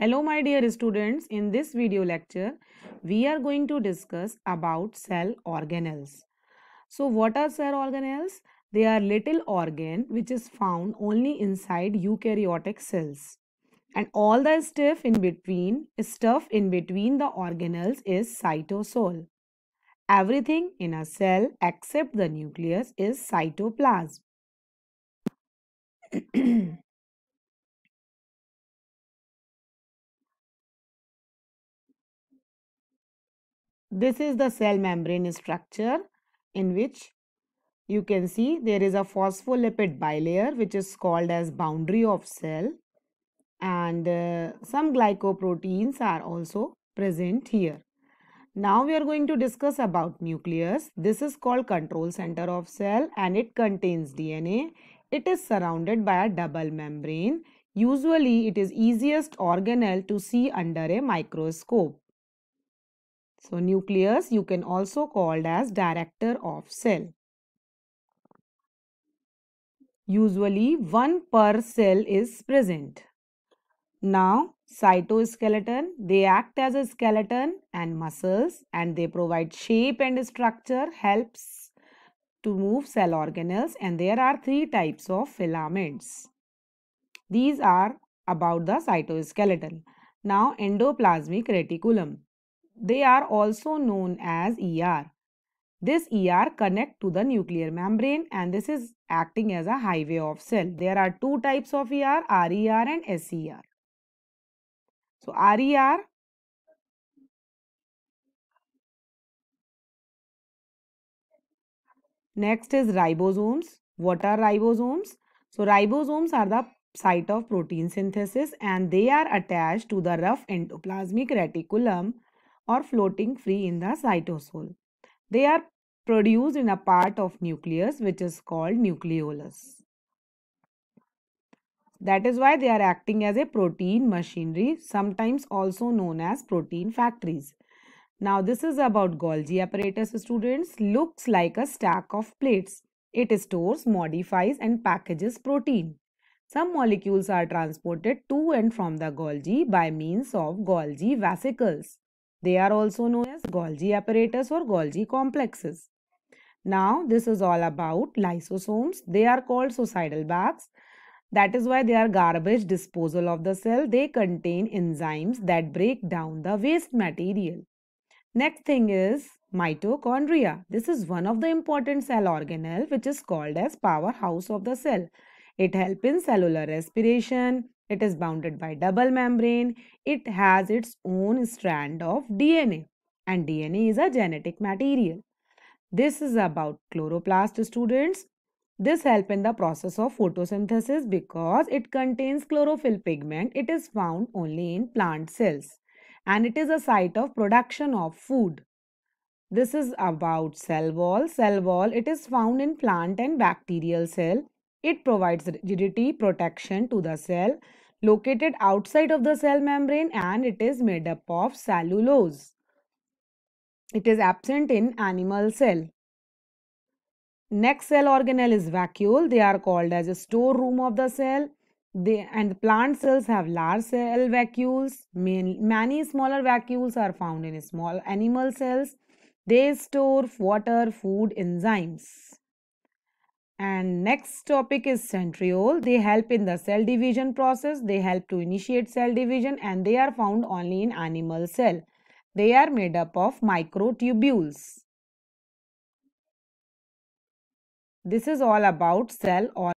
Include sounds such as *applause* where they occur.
Hello my dear students, in this video lecture, we are going to discuss about cell organelles. So what are cell organelles? They are little organ which is found only inside eukaryotic cells. And all the stuff in between, stuff in between the organelles is cytosol. Everything in a cell except the nucleus is cytoplasm. *clears throat* *clears throat* This is the cell membrane structure in which you can see there is a phospholipid bilayer which is called as boundary of cell and uh, some glycoproteins are also present here. Now we are going to discuss about nucleus. This is called control center of cell and it contains DNA. It is surrounded by a double membrane. Usually it is easiest organelle to see under a microscope. So nucleus you can also called as director of cell. Usually one per cell is present. Now cytoskeleton they act as a skeleton and muscles and they provide shape and structure helps to move cell organelles and there are three types of filaments. These are about the cytoskeleton. Now endoplasmic reticulum. They are also known as ER. This ER connect to the nuclear membrane and this is acting as a highway of cell. There are two types of ER, RER and SER. So RER Next is ribosomes. What are ribosomes? So ribosomes are the site of protein synthesis and they are attached to the rough endoplasmic reticulum or floating free in the cytosol. They are produced in a part of nucleus which is called nucleolus. That is why they are acting as a protein machinery, sometimes also known as protein factories. Now this is about Golgi apparatus students, looks like a stack of plates. It stores, modifies and packages protein. Some molecules are transported to and from the Golgi by means of Golgi vesicles. They are also known as Golgi apparatus or Golgi complexes. Now, this is all about lysosomes. They are called suicidal bags. That is why they are garbage disposal of the cell. They contain enzymes that break down the waste material. Next thing is mitochondria. This is one of the important cell organelle which is called as powerhouse of the cell. It helps in cellular respiration, it is bounded by double membrane. It has its own strand of DNA and DNA is a genetic material. This is about chloroplast students. This help in the process of photosynthesis because it contains chlorophyll pigment. It is found only in plant cells and it is a site of production of food. This is about cell wall. Cell wall, it is found in plant and bacterial cell. It provides rigidity protection to the cell located outside of the cell membrane and it is made up of cellulose. It is absent in animal cell. Next cell organelle is vacuole. They are called as a storeroom of the cell. They, and plant cells have large cell vacuoles. many smaller vacuoles are found in small animal cells. They store water, food, enzymes. And next topic is centriole. They help in the cell division process. They help to initiate cell division and they are found only in animal cell. They are made up of microtubules. This is all about cell or